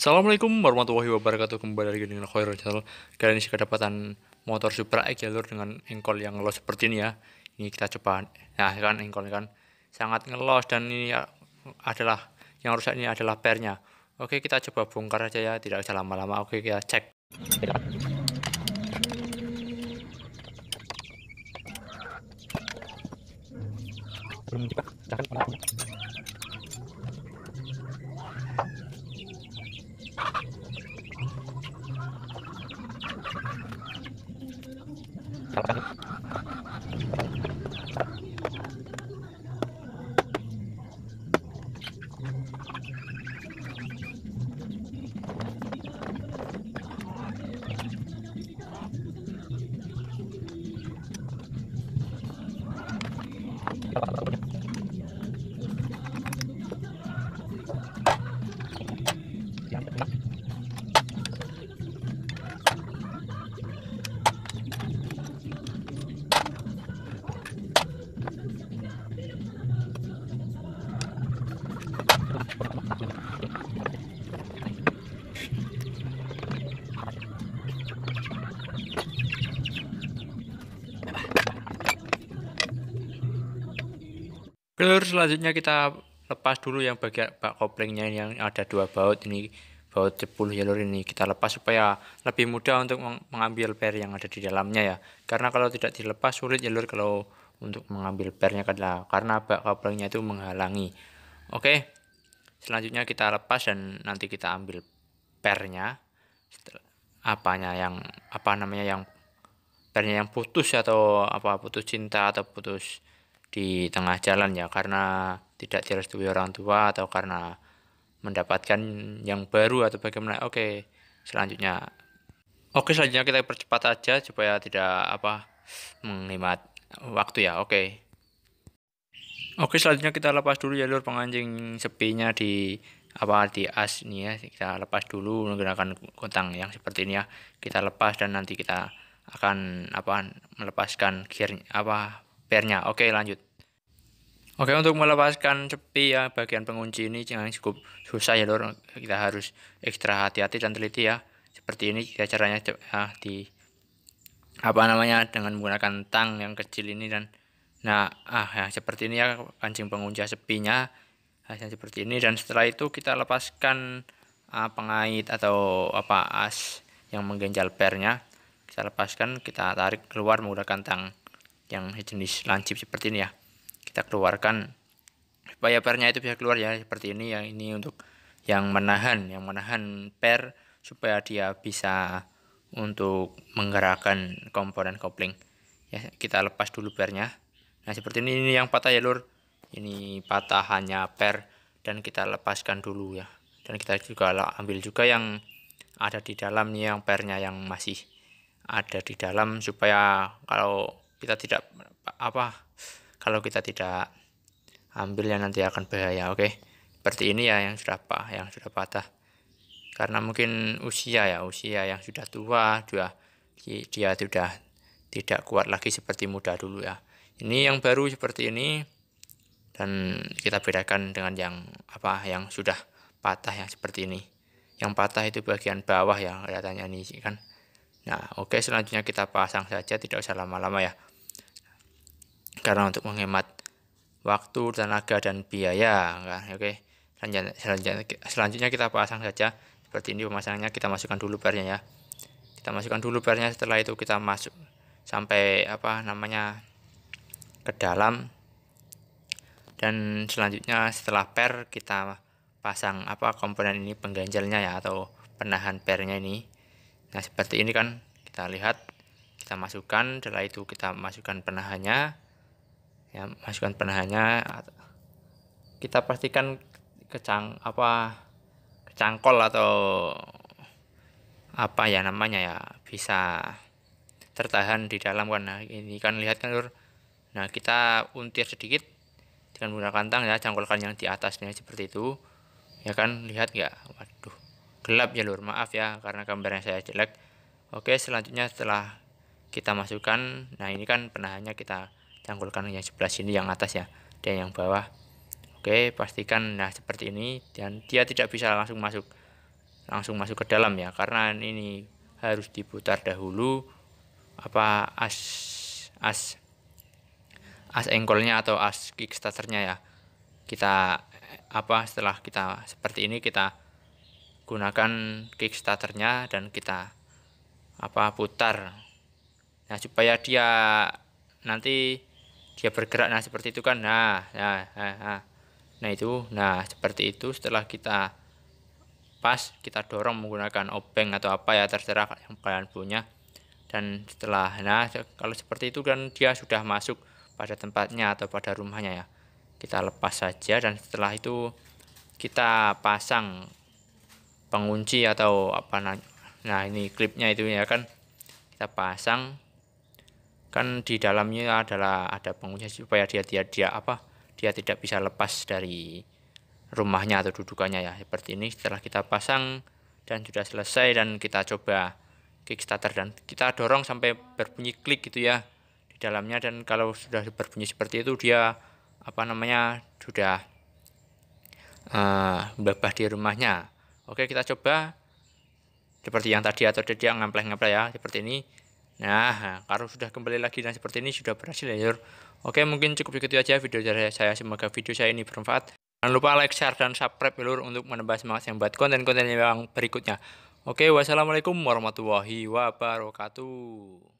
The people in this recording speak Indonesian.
Assalamualaikum warahmatullahi wabarakatuh Kembali lagi dengan Khairul Channel Kali ini saya kedapatan motor Supra X jalur dengan engkol yang ngelos seperti ini ya Ini kita coba Nah kan engkol kan Sangat ngelos dan ini ya, adalah Yang rusak ini adalah pernya Oke kita coba bongkar aja ya Tidak usah lama-lama Oke kita cek belum jangan Oke selanjutnya kita lepas dulu yang bagian bak koplingnya yang ada dua baut ini baut 10 jalur ini kita lepas supaya lebih mudah untuk mengambil per yang ada di dalamnya ya karena kalau tidak dilepas sulit jalur kalau untuk mengambil pernya karena karena bak koplingnya itu menghalangi oke selanjutnya kita lepas dan nanti kita ambil pernya apanya yang apa namanya yang pernya yang putus atau apa putus cinta atau putus di tengah jalan ya karena tidak direstui orang tua atau karena mendapatkan yang baru atau bagaimana oke selanjutnya oke selanjutnya kita percepat aja supaya tidak apa menghemat waktu ya oke oke selanjutnya kita lepas dulu jalur ya, pengancing sepinya di apa di as ini ya kita lepas dulu menggunakan kontang yang seperti ini ya kita lepas dan nanti kita akan apa melepaskan gear apa PR-nya. Oke, lanjut. Oke, untuk melepaskan cepi ya bagian pengunci ini jangan cukup susah ya, Lur. Kita harus ekstra hati-hati dan teliti ya. Seperti ini kita ya, caranya ya, di apa namanya dengan menggunakan tang yang kecil ini dan nah ah ya seperti ini ya kancing pengunci sepinya hasilnya ah, seperti ini dan setelah itu kita lepaskan ah, pengait atau apa as yang mengganjal pernya kita lepaskan kita tarik keluar menggunakan tang yang jenis lancip seperti ini ya kita keluarkan supaya pernya itu bisa keluar ya seperti ini yang ini untuk yang menahan yang menahan per supaya dia bisa untuk menggerakkan komponen kopling ya kita lepas dulu pernya nah seperti ini, ini yang patah ya lur ini patah hanya per dan kita lepaskan dulu ya dan kita juga ambil juga yang ada di dalamnya yang pernya yang masih ada di dalam supaya kalau kita tidak apa kalau kita tidak ambil yang nanti akan bahaya oke okay? seperti ini ya yang sudah apa yang sudah patah karena mungkin usia ya usia yang sudah tua dua dia sudah tidak kuat lagi seperti muda dulu ya ini yang baru seperti ini dan kita bedakan dengan yang apa yang sudah patah yang seperti ini yang patah itu bagian bawah ya kelihatannya ini kan nah oke okay, selanjutnya kita pasang saja tidak usah lama-lama ya karena untuk menghemat waktu, tenaga, dan biaya. enggak, Oke, selanjutnya, selanjutnya kita pasang saja. Seperti ini pemasangannya, kita masukkan dulu pernya ya. Kita masukkan dulu pernya setelah itu kita masuk sampai apa namanya ke dalam. Dan selanjutnya setelah per kita pasang apa komponen ini pengganjalnya ya atau penahan pernya ini. Nah seperti ini kan kita lihat kita masukkan setelah itu kita masukkan penahannya ya masukkan penahannya kita pastikan kecang apa kecangkol atau apa ya namanya ya bisa tertahan di dalam karena ini kan lihat kan lur nah kita untir sedikit dengan menggunakan tang ya cangkolkan yang di atasnya seperti itu ya kan lihat nggak waduh gelap ya lur maaf ya karena gambarnya saya jelek oke selanjutnya setelah kita masukkan nah ini kan penahannya kita tanggulkan yang sebelah sini yang atas ya dan yang bawah oke pastikan nah seperti ini dan dia tidak bisa langsung masuk langsung masuk ke dalam ya karena ini harus diputar dahulu apa as as as engkolnya atau as kickstarternya ya kita apa setelah kita seperti ini kita gunakan kickstarternya dan kita apa putar nah supaya dia nanti dia bergerak nah seperti itu kan nah nah nah, nah. nah itu nah seperti itu setelah kita pas kita dorong menggunakan obeng atau apa ya terserah yang kalian punya dan setelah nah kalau seperti itu kan dia sudah masuk pada tempatnya atau pada rumahnya ya kita lepas saja dan setelah itu kita pasang pengunci atau apa nah ini klipnya itu ya kan kita pasang kan di dalamnya adalah ada pengusaha supaya dia dia dia apa dia tidak bisa lepas dari rumahnya atau dudukannya ya seperti ini setelah kita pasang dan sudah selesai dan kita coba kickstarter dan kita dorong sampai berbunyi klik gitu ya di dalamnya dan kalau sudah berbunyi seperti itu dia apa namanya sudah uh, eh, bebas di rumahnya oke kita coba seperti yang tadi atau dia ngempleh-ngempleh ya seperti ini Nah, kalau sudah kembali lagi dan seperti ini sudah berhasil ya, Yur. Oke, mungkin cukup begitu aja video dari saya. Semoga video saya ini bermanfaat. Jangan lupa like, share, dan subscribe, ya Yur, untuk menambah semangat yang buat konten-konten yang berikutnya. Oke, wassalamualaikum warahmatullahi wabarakatuh.